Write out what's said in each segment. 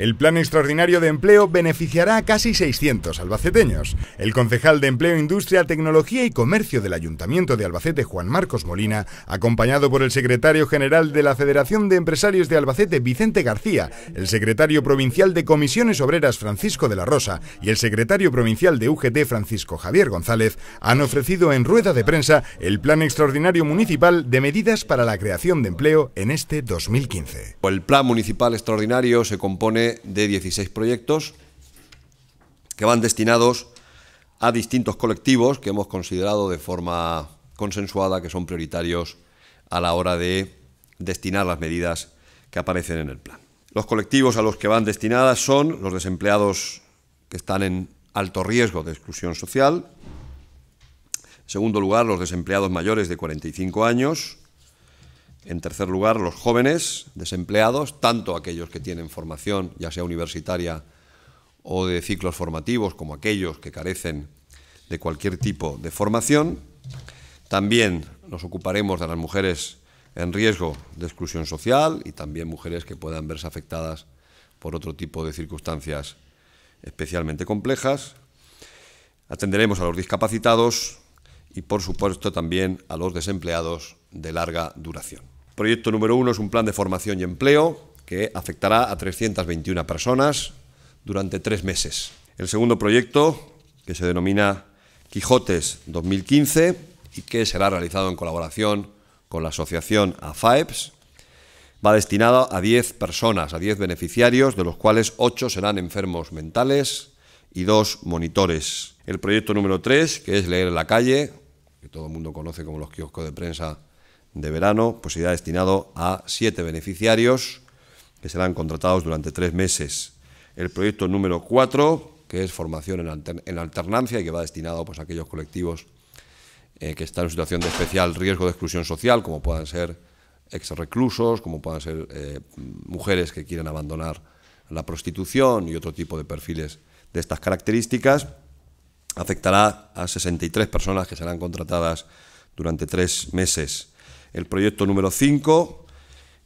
El plan extraordinario de empleo beneficiará a casi 600 albaceteños. El concejal de Empleo, Industria, Tecnología y Comercio del Ayuntamiento de Albacete, Juan Marcos Molina, acompañado por el secretario general de la Federación de Empresarios de Albacete, Vicente García, el secretario provincial de Comisiones Obreras, Francisco de la Rosa, y el secretario provincial de UGT, Francisco Javier González, han ofrecido en rueda de prensa el plan extraordinario municipal de medidas para la creación de empleo en este 2015. El plan municipal extraordinario se compone de 16 proyectos que van destinados a distintos colectivos que hemos considerado de forma consensuada que son prioritarios a la hora de destinar las medidas que aparecen en el plan. Los colectivos a los que van destinadas son los desempleados que están en alto riesgo de exclusión social, en segundo lugar los desempleados mayores de 45 años, en tercer lugar, los jóvenes desempleados, tanto aquellos que tienen formación, ya sea universitaria o de ciclos formativos, como aquellos que carecen de cualquier tipo de formación. También nos ocuparemos de las mujeres en riesgo de exclusión social y también mujeres que puedan verse afectadas por otro tipo de circunstancias especialmente complejas. Atenderemos a los discapacitados y, por supuesto, también a los desempleados de larga duración. Proyecto número uno es un plan de formación y empleo que afectará a 321 personas durante tres meses. El segundo proyecto, que se denomina Quijotes 2015 y que será realizado en colaboración con la asociación AFAEPS, va destinado a 10 personas, a 10 beneficiarios, de los cuales 8 serán enfermos mentales y 2 monitores. El proyecto número 3, que es Leer en la calle, que todo el mundo conoce como los kioscos de prensa de verano, pues irá destinado a siete beneficiarios que serán contratados durante tres meses. El proyecto número cuatro, que es formación en, alternancia y que va destinado pues, a aquellos colectivos eh, que están en situación de especial riesgo de exclusión social, como puedan ser ex reclusos, como puedan ser eh, mujeres que quieren abandonar la prostitución y otro tipo de perfiles de estas características, afectará a 63 personas que serán contratadas durante tres meses. El proyecto número 5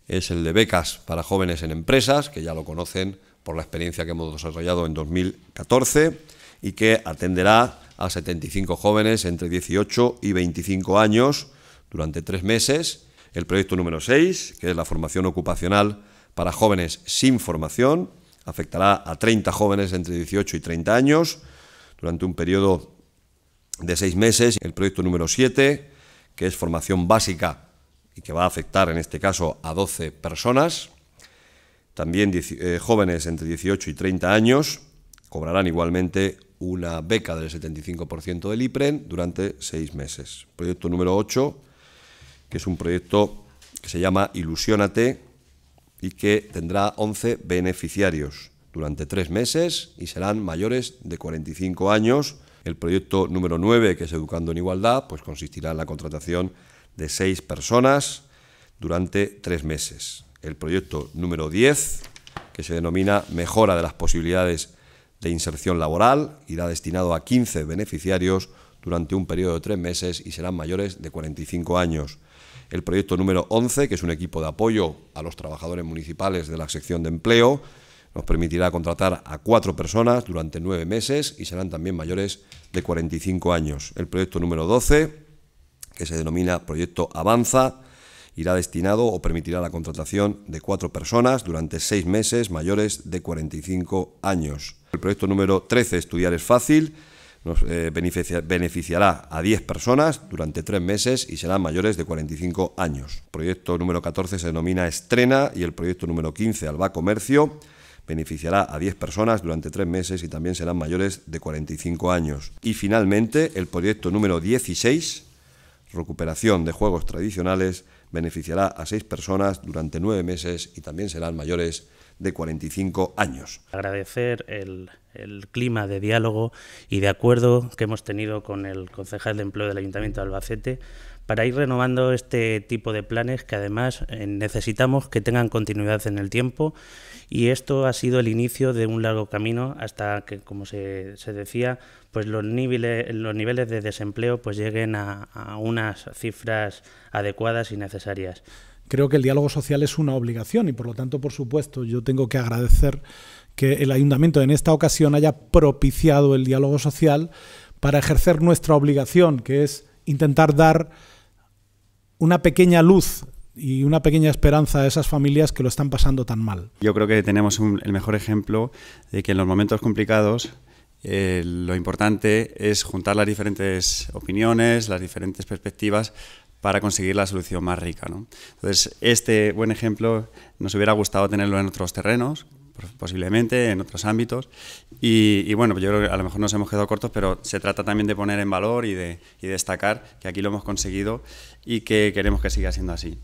es el de becas para jóvenes en empresas, que ya lo conocen por la experiencia que hemos desarrollado en 2014 y que atenderá a 75 jóvenes entre 18 y 25 años durante tres meses. El proyecto número 6, que es la formación ocupacional para jóvenes sin formación, afectará a 30 jóvenes entre 18 y 30 años durante un periodo de seis meses. El proyecto número 7, que es formación básica y que va a afectar en este caso a 12 personas, también eh, jóvenes entre 18 y 30 años cobrarán igualmente una beca del 75% del IPREN durante seis meses. Proyecto número 8, que es un proyecto que se llama Ilusiónate y que tendrá 11 beneficiarios durante tres meses y serán mayores de 45 años. El proyecto número 9, que es Educando en Igualdad, pues consistirá en la contratación de seis personas durante tres meses. El proyecto número 10, que se denomina Mejora de las posibilidades de inserción laboral, irá destinado a 15 beneficiarios durante un periodo de tres meses y serán mayores de 45 años. El proyecto número 11, que es un equipo de apoyo a los trabajadores municipales de la sección de empleo, nos permitirá contratar a cuatro personas durante nueve meses y serán también mayores de 45 años. El proyecto número 12, que se denomina Proyecto Avanza, irá destinado o permitirá la contratación de cuatro personas durante seis meses mayores de 45 años. El proyecto número 13, Estudiar es fácil, nos eh, beneficiará a 10 personas durante tres meses y serán mayores de 45 años. El proyecto número 14 se denomina Estrena y el proyecto número 15, Alba Comercio, beneficiará a 10 personas durante tres meses y también serán mayores de 45 años. Y finalmente, el proyecto número 16 recuperación de juegos tradicionales beneficiará a seis personas durante nueve meses y también serán mayores de 45 años. Agradecer el, el, clima de diálogo y de acuerdo que hemos tenido con el concejal de empleo del Ayuntamiento de Albacete para ir renovando este tipo de planes que además eh, necesitamos que tengan continuidad en el tiempo y esto ha sido el inicio de un largo camino hasta que, como se, decía, pues los niveles, los niveles de desempleo pues lleguen a, a unas cifras adecuadas y necesarias creo que el diálogo social es una obligación y por lo tanto, por supuesto, yo tengo que agradecer que el ayuntamiento en esta ocasión haya propiciado el diálogo social para ejercer nuestra obligación, que es intentar dar una pequeña luz y una pequeña esperanza a esas familias que lo están pasando tan mal. Yo creo que tenemos el mejor ejemplo de que en los momentos complicados eh, lo importante es juntar las diferentes opiniones, las diferentes perspectivas para conseguir la solución más rica. Entonces, este buen ejemplo nos hubiera gustado tenerlo en otros terrenos, pues, posiblemente en otros ámbitos. Y, bueno, yo creo que a lo mejor nos hemos quedado cortos, pero se trata también de poner en valor y de, y destacar que aquí lo hemos conseguido y que queremos que siga siendo así.